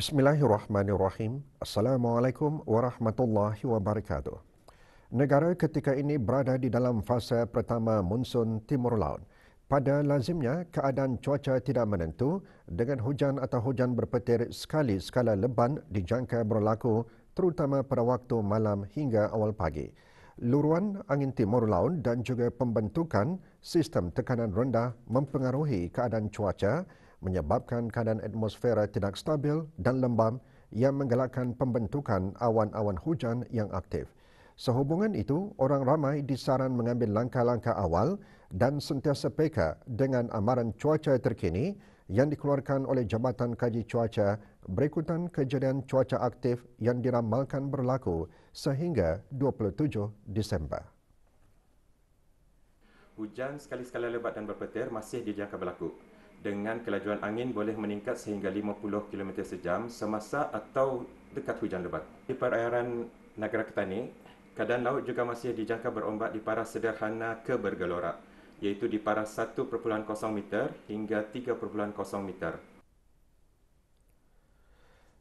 Bismillahirrahmanirrahim. Assalamualaikum warahmatullahi wabarakatuh. Negara ketika ini berada di dalam fasa pertama monsun timur laut. Pada lazimnya, keadaan cuaca tidak menentu dengan hujan atau hujan berpetir sekali skala leban dijangka berlaku terutama pada waktu malam hingga awal pagi. Luruan angin timur laut dan juga pembentukan sistem tekanan rendah mempengaruhi keadaan cuaca menyebabkan keadaan atmosfera tidak stabil dan lembam yang menggalakkan pembentukan awan-awan hujan yang aktif. Sehubungan itu, orang ramai disaran mengambil langkah-langkah awal dan sentiasa peka dengan amaran cuaca terkini yang dikeluarkan oleh Jabatan Kaji Cuaca berikutan kejadian cuaca aktif yang diramalkan berlaku sehingga 27 Disember. Hujan sekali-sekala lebat dan berpetir masih dijangka berlaku dengan kelajuan angin boleh meningkat sehingga 50 km sejam semasa atau dekat hujan lebat. Di perairan negara kita ini, keadaan laut juga masih dijangka berombak di paras sederhana ke bergelora iaitu di paras 1.0 meter hingga 3.0 meter.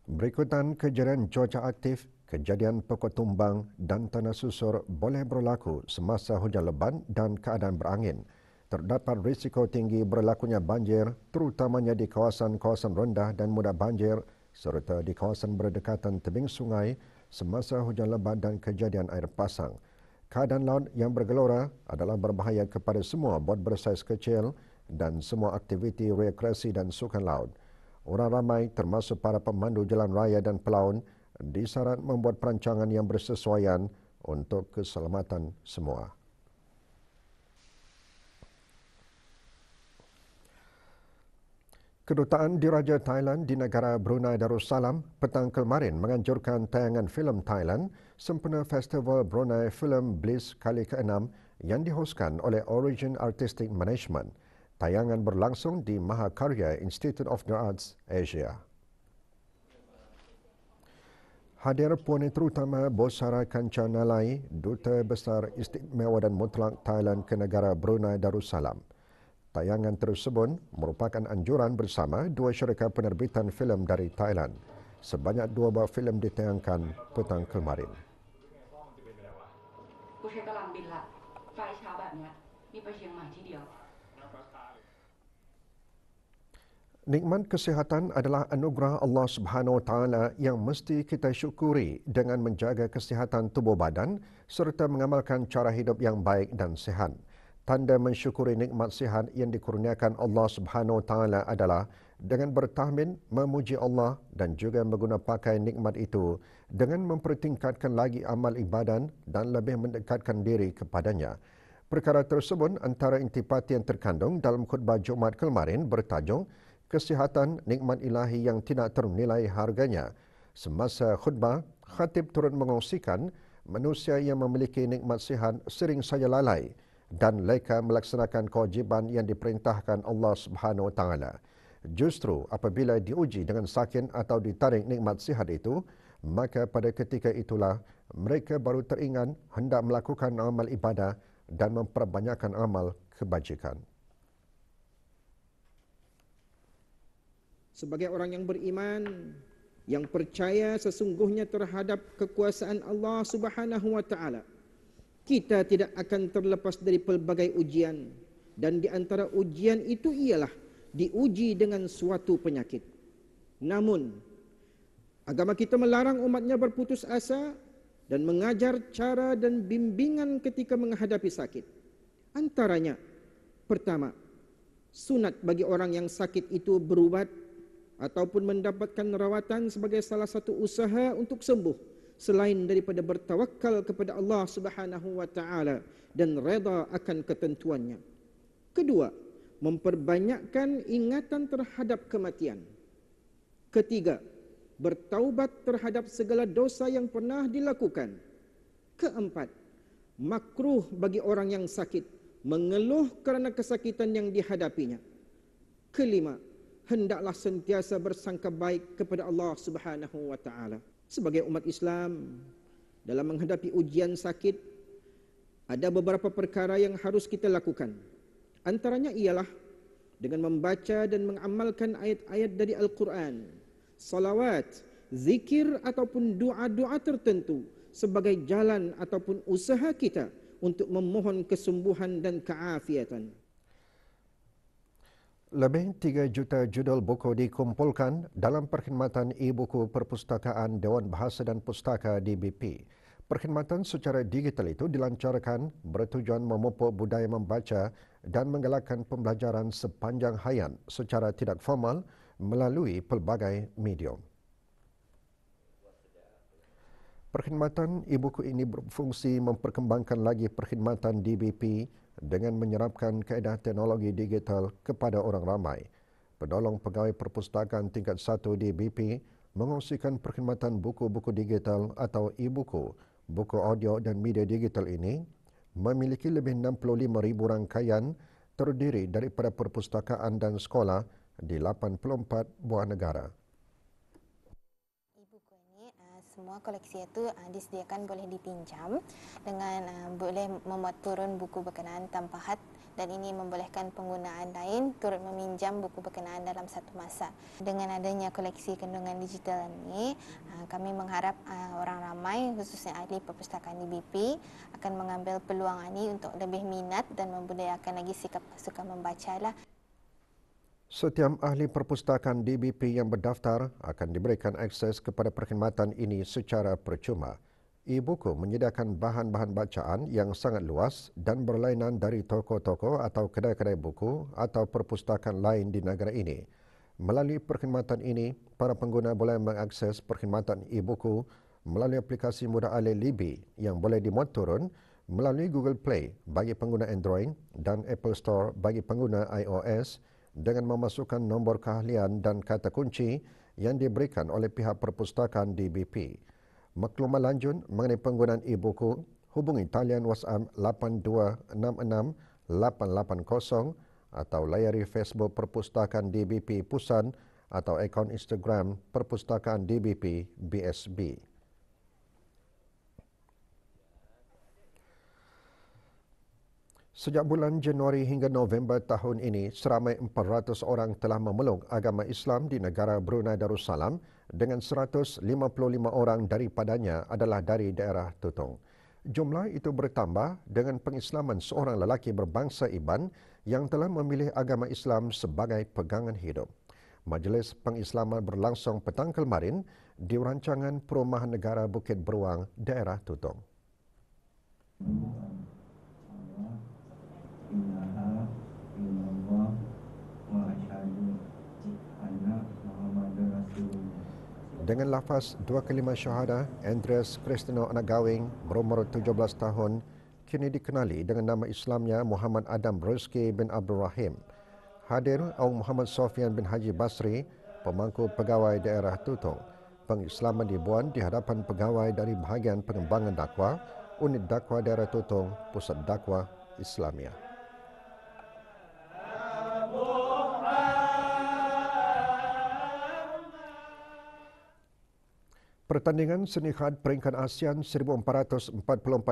Berikutan kejadian cuaca aktif, kejadian pokok tumbang dan tanah susur boleh berlaku semasa hujan lebat dan keadaan berangin terdapat risiko tinggi berlakunya banjir terutamanya di kawasan-kawasan rendah dan mudah banjir serta di kawasan berdekatan tebing sungai semasa hujan lebat dan kejadian air pasang. Keadaan laut yang bergelora adalah berbahaya kepada semua bot bersaiz kecil dan semua aktiviti rekreasi dan sukan laut. Orang ramai termasuk para pemandu jalan raya dan pelaun disarankan membuat perancangan yang bersesuaian untuk keselamatan semua. Kedutaan Diraja Thailand di negara Brunei Darussalam petang kemarin menganjurkan tayangan filem Thailand sempena Festival Brunei Film Bliss kali ke-6 yang dihoskan oleh Origin Artistic Management. Tayangan berlangsung di Mahakarya Institute of the Arts Asia. Hadir puan terutama Bosara Kanchanalai, Duta Besar Istimewa dan Mutlak Thailand ke negara Brunei Darussalam tayangan tersebut merupakan anjuran bersama dua syarikat penerbitan filem dari Thailand. Sebanyak dua buah filem ditayangkan petang kemarin. Nikmat kesihatan adalah anugerah Allah Subhanahu Wa Taala yang mesti kita syukuri dengan menjaga kesihatan tubuh badan serta mengamalkan cara hidup yang baik dan sehat. Tanda mensyukuri nikmat sihat yang dikurniakan Allah Subhanahu Wa Taala adalah dengan bertahmin memuji Allah dan juga menggunakan nikmat itu dengan mempertingkatkan lagi amal ibadan dan lebih mendekatkan diri kepadanya. Perkara tersebut antara intipati yang terkandung dalam khutbah Jumat kemarin bertajuk Kesihatan Nikmat Ilahi yang tidak ternilai harganya. Semasa khutbah, khatib turut mengongsikan manusia yang memiliki nikmat sihat sering saja lalai dan mereka melaksanakan kewajiban yang diperintahkan Allah Subhanahu Wa Taala. Justru apabila diuji dengan sakit atau ditarik nikmat sihat itu, maka pada ketika itulah mereka baru teringat hendak melakukan amal ibadah dan memperbanyakkan amal kebajikan. Sebagai orang yang beriman, yang percaya sesungguhnya terhadap kekuasaan Allah Subhanahu wa taala kita tidak akan terlepas dari pelbagai ujian dan di antara ujian itu ialah diuji dengan suatu penyakit. Namun agama kita melarang umatnya berputus asa dan mengajar cara dan bimbingan ketika menghadapi sakit. Antaranya pertama sunat bagi orang yang sakit itu berubat ataupun mendapatkan rawatan sebagai salah satu usaha untuk sembuh selain daripada bertawakal kepada Allah Subhanahu wa taala dan redha akan ketentuannya. Kedua, memperbanyakkan ingatan terhadap kematian. Ketiga, bertaubat terhadap segala dosa yang pernah dilakukan. Keempat, makruh bagi orang yang sakit mengeluh kerana kesakitan yang dihadapinya. Kelima, hendaklah sentiasa bersangka baik kepada Allah Subhanahu wa taala. Sebagai umat Islam dalam menghadapi ujian sakit ada beberapa perkara yang harus kita lakukan. Antaranya ialah dengan membaca dan mengamalkan ayat-ayat dari Al-Quran, salawat, zikir ataupun doa-doa tertentu sebagai jalan ataupun usaha kita untuk memohon kesembuhan dan keafiatan. Lebih 3 juta judul buku dikumpulkan dalam perkhidmatan e-buku Perpustakaan Dewan Bahasa dan Pustaka DBP. Perkhidmatan secara digital itu dilancarkan bertujuan memupuk budaya membaca dan menggalakkan pembelajaran sepanjang hayat secara tidak formal melalui pelbagai medium. Perkhidmatan e-buku ini berfungsi memperkembangkan lagi perkhidmatan DBP dengan menyerapkan kaedah teknologi digital kepada orang ramai. Penolong Pegawai Perpustakaan Tingkat 1 DBP mengongsikan perkhidmatan buku-buku digital atau e-buku, buku audio dan media digital ini memiliki lebih 65,000 rangkaian terdiri daripada perpustakaan dan sekolah di 84 buah negara. semua koleksi itu uh, disediakan boleh dipinjam dengan uh, boleh memuat turun buku berkenaan tanpa had dan ini membolehkan penggunaan lain turut meminjam buku berkenaan dalam satu masa. Dengan adanya koleksi kandungan digital ini, ah, kami mengharap orang ramai khususnya ahli perpustakaan di BP akan mengambil peluang ini untuk lebih minat dan membudayakan lagi sikap suka membacalah. Setiap ahli perpustakaan DBP yang berdaftar akan diberikan akses kepada perkhidmatan ini secara percuma. E-buku menyediakan bahan-bahan bacaan yang sangat luas dan berlainan dari toko-toko atau kedai-kedai buku atau perpustakaan lain di negara ini. Melalui perkhidmatan ini, para pengguna boleh mengakses perkhidmatan e-buku melalui aplikasi mudah alih Libby yang boleh dimuat turun melalui Google Play bagi pengguna Android dan Apple Store bagi pengguna iOS – dengan memasukkan nombor keahlian dan kata kunci yang diberikan oleh pihak perpustakaan DBP. Maklumat lanjut mengenai penggunaan e-buku, hubungi talian wasam 8266880 atau layari Facebook Perpustakaan DBP Pusan atau akaun Instagram Perpustakaan DBP BSB. Sejak bulan Januari hingga November tahun ini, seramai 400 orang telah memeluk agama Islam di negara Brunei Darussalam dengan 155 orang daripadanya adalah dari daerah Tutong. Jumlah itu bertambah dengan pengislaman seorang lelaki berbangsa Iban yang telah memilih agama Islam sebagai pegangan hidup. Majlis pengislaman berlangsung petang kemarin di rancangan Perumahan Negara Bukit Beruang, daerah Tutong. dengan lafaz dua kelima syahada, Andreas Kristino Anak Gawing, berumur 17 tahun, kini dikenali dengan nama Islamnya Muhammad Adam Ruski bin Abdul Rahim. Hadir Ong Muhammad Sofian bin Haji Basri, pemangku pegawai daerah Tutong, Pengislaman dibuat di hadapan pegawai dari bahagian pengembangan dakwa, unit dakwa daerah Tutong, pusat dakwa Islamiah. Pertandingan seni khat peringkat ASEAN 1444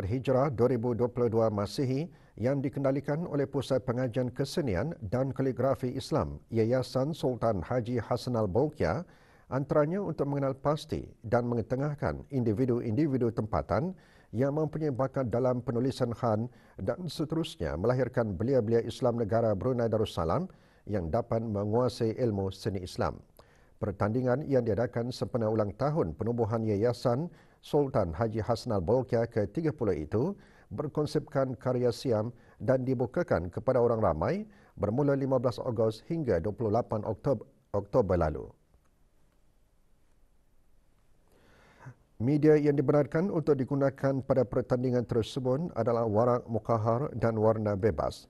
Hijrah 2022 Masihi yang dikendalikan oleh Pusat Pengajian Kesenian dan Kaligrafi Islam Yayasan Sultan Haji Hasanal Bolkiah antaranya untuk mengenal pasti dan mengetengahkan individu-individu tempatan yang mempunyai bakat dalam penulisan khan dan seterusnya melahirkan belia-belia Islam negara Brunei Darussalam yang dapat menguasai ilmu seni Islam pertandingan yang diadakan sempena ulang tahun penubuhan Yayasan Sultan Haji Hasnal Bolkiah ke-30 itu berkonsepkan karya Siam dan dibukakan kepada orang ramai bermula 15 Ogos hingga 28 Oktober, Oktober lalu. Media yang dibenarkan untuk digunakan pada pertandingan tersebut adalah warak mukahar dan warna bebas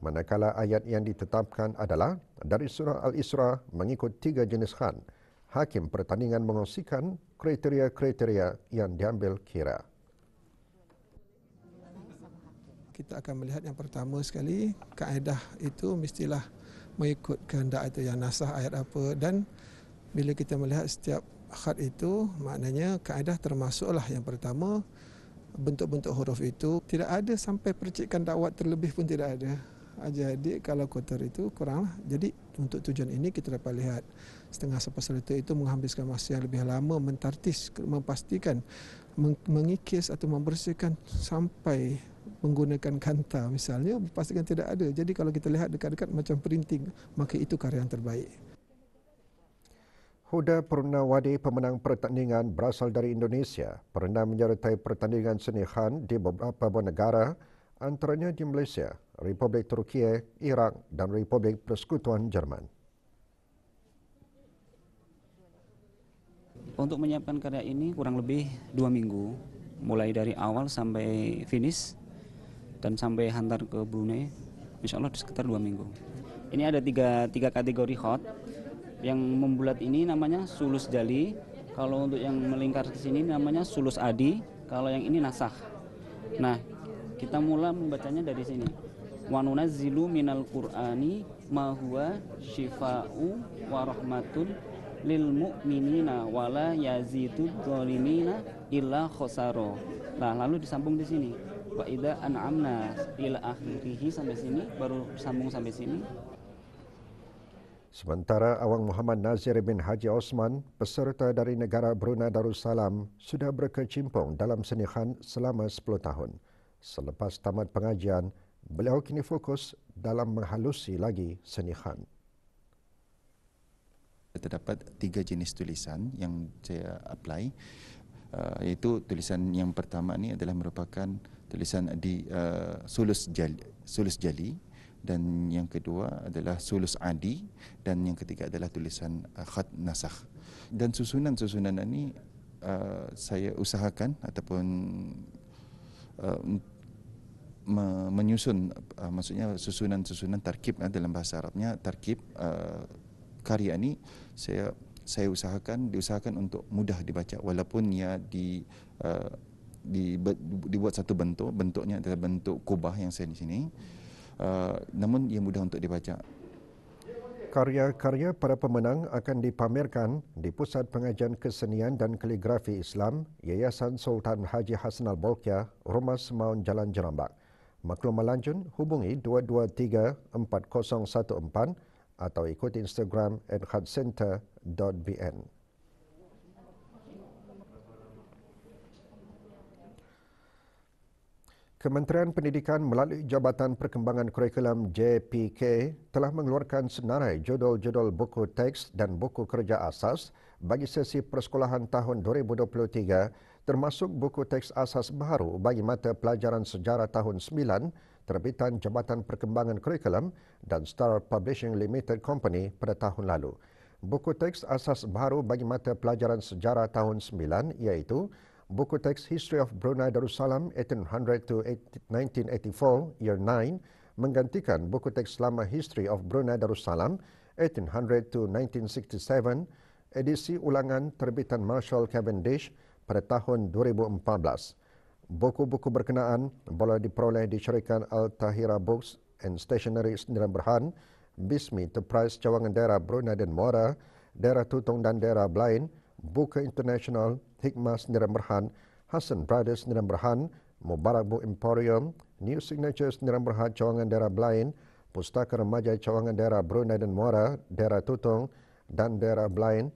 manakala ayat yang ditetapkan adalah dari surah Al-Isra mengikut tiga jenis khan. Hakim pertandingan mengosikan kriteria-kriteria yang diambil kira. Kita akan melihat yang pertama sekali, kaedah itu mestilah mengikut kehendak itu yang nasah ayat apa dan bila kita melihat setiap khat itu, maknanya kaedah termasuklah yang pertama, bentuk-bentuk huruf itu tidak ada sampai percikan dakwat terlebih pun tidak ada. Jadi kalau kotor itu kurang lah. Jadi untuk tujuan ini kita dapat lihat setengah sepasal itu itu menghabiskan masa yang lebih lama mentartis memastikan mengikis atau membersihkan sampai menggunakan kanta misalnya pastikan tidak ada. Jadi kalau kita lihat dekat-dekat macam printing maka itu karya yang terbaik. Huda Purnawadi pemenang pertandingan berasal dari Indonesia pernah menyertai pertandingan seni Han di beberapa negara. antaranya di Malaysia, Republik Turki, Irak dan Republik Persekutuan Jerman. Untuk menyiapkan karya ini kurang lebih dua minggu, mulai dari awal sampai finish dan sampai hantar ke Brunei, insya Allah sekitar dua minggu. Ini ada tiga, tiga kategori hot, yang membulat ini namanya sulus jali, kalau untuk yang melingkar ke sini namanya sulus adi, kalau yang ini nasah. Nah, kita mula membacanya dari sini wanuna zilu minal qur'ani ma huwa shifa'u wa rahmatun lil mu'minina wala yazitu zalimina illa khosaro nah lalu disambung di sini wa idza an'amna ila akhirih sampai sini baru sambung sampai sini Sementara Awang Muhammad Nazir bin Haji Osman, peserta dari negara Brunei Darussalam, sudah berkecimpung dalam seni khan selama 10 tahun. Selepas tamat pengajian, beliau kini fokus dalam menghalusi lagi seni khan. Terdapat tiga jenis tulisan yang saya apply, uh, iaitu tulisan yang pertama ini adalah merupakan tulisan di uh, sulus jali, sulus jali dan yang kedua adalah sulus adi dan yang ketiga adalah tulisan uh, khat nasakh dan susunan-susunan ini uh, saya usahakan ataupun uh, me- menyusun uh, maksudnya susunan-susunan tarkib uh, dalam bahasa Arabnya tarkib uh, karya ini saya saya usahakan diusahakan untuk mudah dibaca walaupun ia di uh, di dibuat satu bentuk bentuknya adalah bentuk kubah yang saya di sini uh, namun ia mudah untuk dibaca Karya-karya para pemenang akan dipamerkan di Pusat Pengajian Kesenian dan Kaligrafi Islam Yayasan Sultan Haji Hasan bolkiah Rumah Semaun Jalan Jerambak. Maklum melanjut, hubungi 223-4014 atau ikuti Instagram at heartcenter.bn. Kementerian Pendidikan melalui Jabatan Perkembangan Kurikulum JPK telah mengeluarkan senarai judul-judul buku teks dan buku kerja asas bagi sesi persekolahan tahun termasuk buku teks asas baru bagi mata pelajaran sejarah tahun 9 terbitan Jabatan Perkembangan Kurikulum dan Star Publishing Limited Company pada tahun lalu. Buku teks asas baru bagi mata pelajaran sejarah tahun 9 iaitu buku teks History of Brunei Darussalam 1800 to 1984 Year 9 menggantikan buku teks lama History of Brunei Darussalam 1800 to 1967 edisi ulangan terbitan Marshall Cavendish pada tahun 2014. Buku-buku berkenaan boleh diperoleh di syarikat Al-Tahira Books and Stationery Sdn Berhad, Bismi Enterprise Cawangan Daerah Brunei dan Muara, Daerah Tutong dan Daerah Blain, Buku International Hikmah Sdn Berhad, Hassan Brothers Sdn Berhad, Mubarak Book Emporium, New Signatures Sdn Berhad Cawangan Daerah Blain, Pustaka Remaja Cawangan Daerah Brunei dan Muara, Daerah Tutong dan Daerah Blain,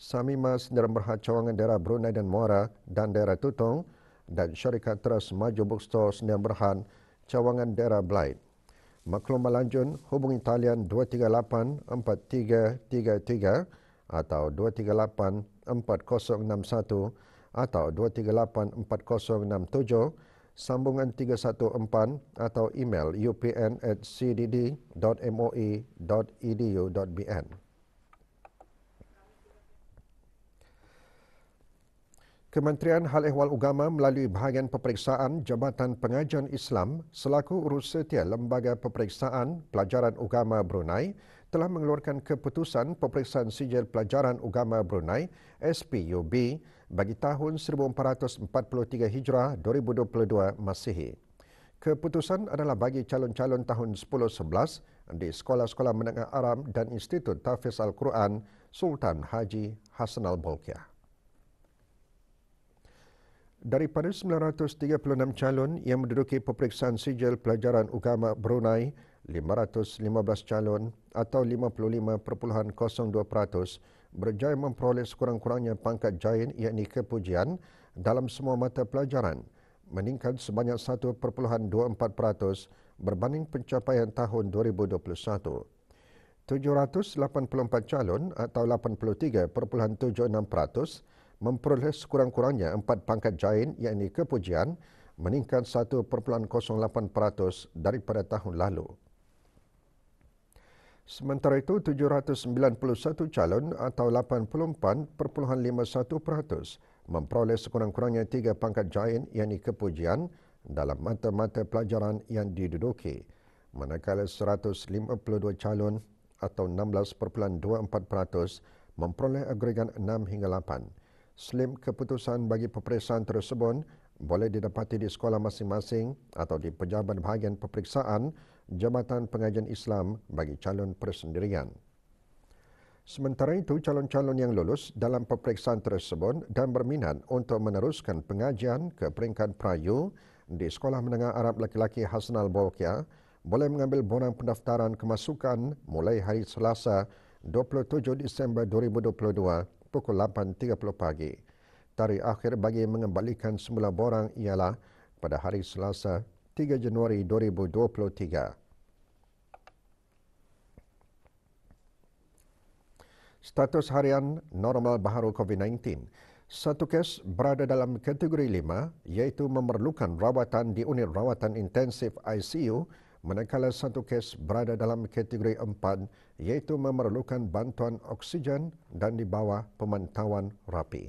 Sami Mas Sdn Berhad Cawangan Daerah Brunei dan Muara dan Daerah Tutong dan Syarikat teras Maju Bookstore Sdn Berhad Cawangan Daerah Blight. Maklum melanjut, hubungi talian 238-4333 atau 238-4061 atau 238-4067 sambungan 314 atau email upn at cdd.moe.edu.bn. Kementerian Hal Ehwal Agama melalui bahagian peperiksaan Jabatan Pengajian Islam selaku urus setia Lembaga Peperiksaan Pelajaran Ugama Brunei telah mengeluarkan keputusan peperiksaan sijil pelajaran Ugama Brunei SPUB bagi tahun 1443 Hijrah 2022 Masihi. Keputusan adalah bagi calon-calon tahun 10-11 di Sekolah-Sekolah Menengah Arab dan Institut Tafiz Al-Quran Sultan Haji Hasan Al-Bolkiah daripada 936 calon yang menduduki peperiksaan sijil pelajaran agama Brunei, 515 calon atau 55.02% berjaya memperoleh sekurang-kurangnya pangkat jayen iaitu kepujian dalam semua mata pelajaran, meningkat sebanyak 1.24% berbanding pencapaian tahun 2021. 784 calon atau 83.76% memperoleh sekurang-kurangnya empat pangkat jain iaitu kepujian meningkat 1.08% daripada tahun lalu. Sementara itu, 791 calon atau 84.51% memperoleh sekurang-kurangnya tiga pangkat jain iaitu kepujian dalam mata-mata pelajaran yang diduduki, manakala 152 calon atau 16.24% memperoleh agregat 6 hingga 8% slim keputusan bagi peperiksaan tersebut boleh didapati di sekolah masing-masing atau di pejabat bahagian peperiksaan Jabatan Pengajian Islam bagi calon persendirian. Sementara itu, calon-calon yang lulus dalam peperiksaan tersebut dan berminat untuk meneruskan pengajian ke peringkat prayu di Sekolah Menengah Arab Laki-Laki Hasnal Bolkia boleh mengambil borang pendaftaran kemasukan mulai hari Selasa 27 Disember 2022 pukul 8.30 pagi. Tarikh akhir bagi mengembalikan semula borang ialah pada hari Selasa 3 Januari 2023. Status harian normal baharu COVID-19. Satu kes berada dalam kategori lima, iaitu memerlukan rawatan di unit rawatan intensif ICU manakala satu kes berada dalam kategori 4 iaitu memerlukan bantuan oksigen dan di bawah pemantauan rapi.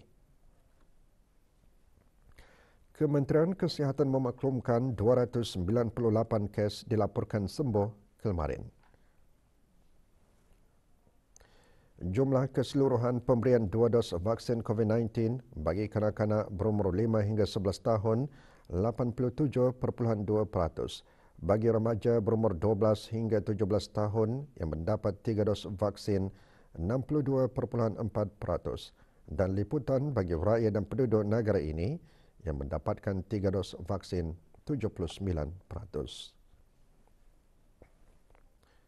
Kementerian Kesihatan memaklumkan 298 kes dilaporkan sembuh kemarin. Jumlah keseluruhan pemberian dua dos vaksin COVID-19 bagi kanak-kanak berumur 5 hingga 11 tahun 87.2 peratus bagi remaja berumur 12 hingga 17 tahun yang mendapat tiga dos vaksin 62.4% dan liputan bagi rakyat dan penduduk negara ini yang mendapatkan tiga dos vaksin 79%.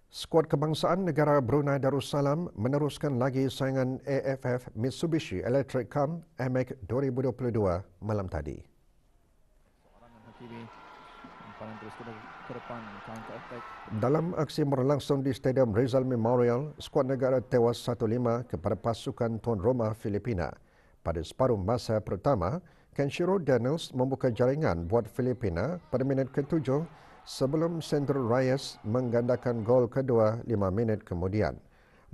Skuad kebangsaan negara Brunei Darussalam meneruskan lagi saingan AFF Mitsubishi Electric Cam MX 2022 malam tadi bakalan terus ke, depan e counter attack. Dalam aksi berlangsung di Stadium Rizal Memorial, skuad negara tewas 1-5 kepada pasukan Tuan Roma Filipina. Pada separuh masa pertama, Kenshiro Daniels membuka jaringan buat Filipina pada minit ke-7 sebelum Sandro Reyes menggandakan gol kedua lima minit kemudian.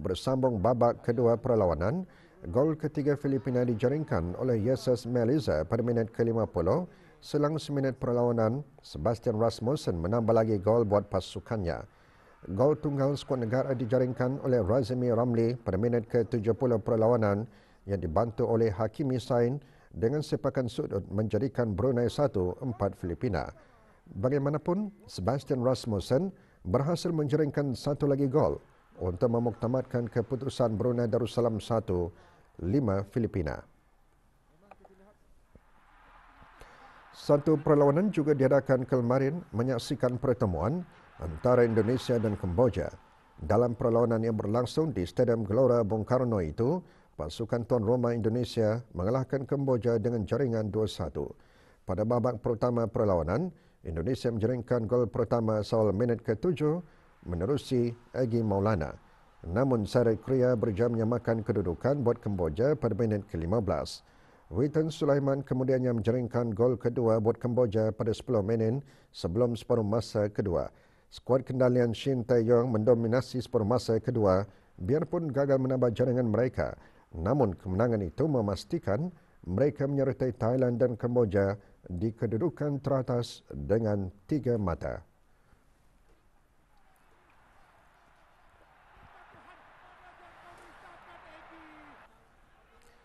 Bersambung babak kedua perlawanan, gol ketiga Filipina dijaringkan oleh Yeses Meliza pada minit ke-50 Selang seminit perlawanan, Sebastian Rasmussen menambah lagi gol buat pasukannya. Gol tunggal skuad negara dijaringkan oleh Razmi Ramli pada minit ke-70 perlawanan yang dibantu oleh Hakimi Sain dengan sepakan sudut menjadikan Brunei 1-4 Filipina. Bagaimanapun, Sebastian Rasmussen berhasil menjaringkan satu lagi gol untuk memuktamadkan keputusan Brunei Darussalam 1-5 Filipina. Satu perlawanan juga diadakan kemarin menyaksikan pertemuan antara Indonesia dan Kemboja. Dalam perlawanan yang berlangsung di Stadium Gelora Bung Karno itu, pasukan tuan rumah Indonesia mengalahkan Kemboja dengan jaringan 2-1. Pada babak pertama perlawanan, Indonesia menjaringkan gol pertama soal minit ke-7 menerusi Egi Maulana. Namun, Sarek Kriya berjaya menyamakan kedudukan buat Kemboja pada minit ke-15. Witan Sulaiman kemudiannya menjaringkan gol kedua buat Kemboja pada 10 minit sebelum separuh masa kedua. Skuad kendalian Shin Tae-yong mendominasi separuh masa kedua biarpun gagal menambah jaringan mereka. Namun kemenangan itu memastikan mereka menyertai Thailand dan Kemboja di kedudukan teratas dengan tiga mata.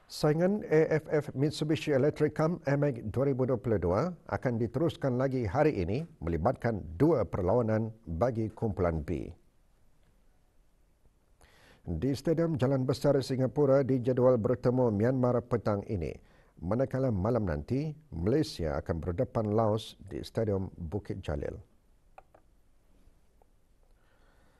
Saingan AFF Mitsubishi Electric Cam MX 2022 akan diteruskan lagi hari ini melibatkan dua perlawanan bagi kumpulan B. Di Stadium Jalan Besar Singapura dijadual bertemu Myanmar petang ini. Manakala malam nanti, Malaysia akan berdepan Laos di Stadium Bukit Jalil.